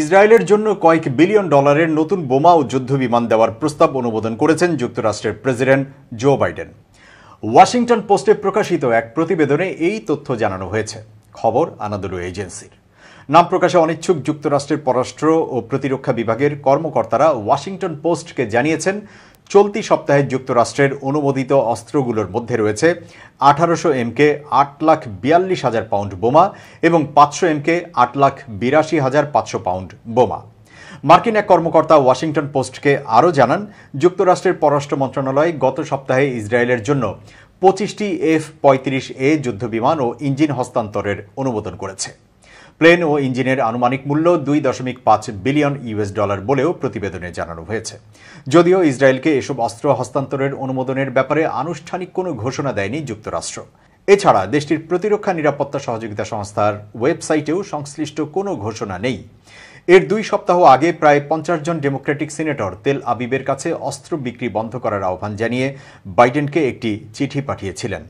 ইসরায়েলের জন্য কয়েক বিলিয়ন ডলারের নতুন বোমা ও যুদ্ধ বিমান দেওয়ার প্রস্তাব অনুমোদন করেছেন যুক্তরাষ্ট্রের প্রেসিডেন্ট জো বাইডেন ওয়াশিংটন পোস্টে প্রকাশিত এক প্রতিবেদনে এই তথ্য জানানো হয়েছে খবর আনাদুলু এজেন্সির নাম প্রকাশে অনিচ্ছুক যুক্তরাষ্ট্রের পররাষ্ট্র ও প্রতিরক্ষা বিভাগের কর্মকর্তারা ওয়াশিংটন পোস্টকে জানিয়েছেন চলতি সপ্তাহে যুক্তরাষ্ট্রের অনুমোদিত অস্ত্রগুলোর মধ্যে রয়েছে আঠারোশো এমকে আট লাখ বিয়াল্লিশ হাজার পাউন্ড বোমা এবং পাঁচশো এমকে আট লাখ বিরাশি হাজার পাঁচশো পাউন্ড বোমা মার্কিন এক কর্মকর্তা ওয়াশিংটন পোস্টকে আরও জানান যুক্তরাষ্ট্রের পররাষ্ট্র মন্ত্রণালয় গত সপ্তাহে ইসরায়েলের জন্য পঁচিশটি এফ পঁয়ত্রিশ এ যুদ্ধবিমান ও ইঞ্জিন হস্তান্তরের অনুমোদন করেছে প্লেন ও ইঞ্জিনের আনুমানিক মূল্য দুই দশমিক পাঁচ বিলিয়ন ইউএস ডলার বলেও প্রতিবেদনে জানানো হয়েছে যদিও ইসরায়েলকে এসব অস্ত্র হস্তান্তরের অনুমোদনের ব্যাপারে আনুষ্ঠানিক কোনো ঘোষণা দেয়নি যুক্তরাষ্ট্র এছাড়া দেশটির প্রতিরক্ষা নিরাপত্তা সহযোগিতা সংস্থার ওয়েবসাইটেও সংশ্লিষ্ট কোনো ঘোষণা নেই এর দুই সপ্তাহ আগে প্রায় পঞ্চাশ জন ডেমোক্রেটিক সিনেটর তেল আবিবের কাছে অস্ত্র বিক্রি বন্ধ করার আহ্বান জানিয়ে বাইডেনকে একটি চিঠি পাঠিয়েছিলেন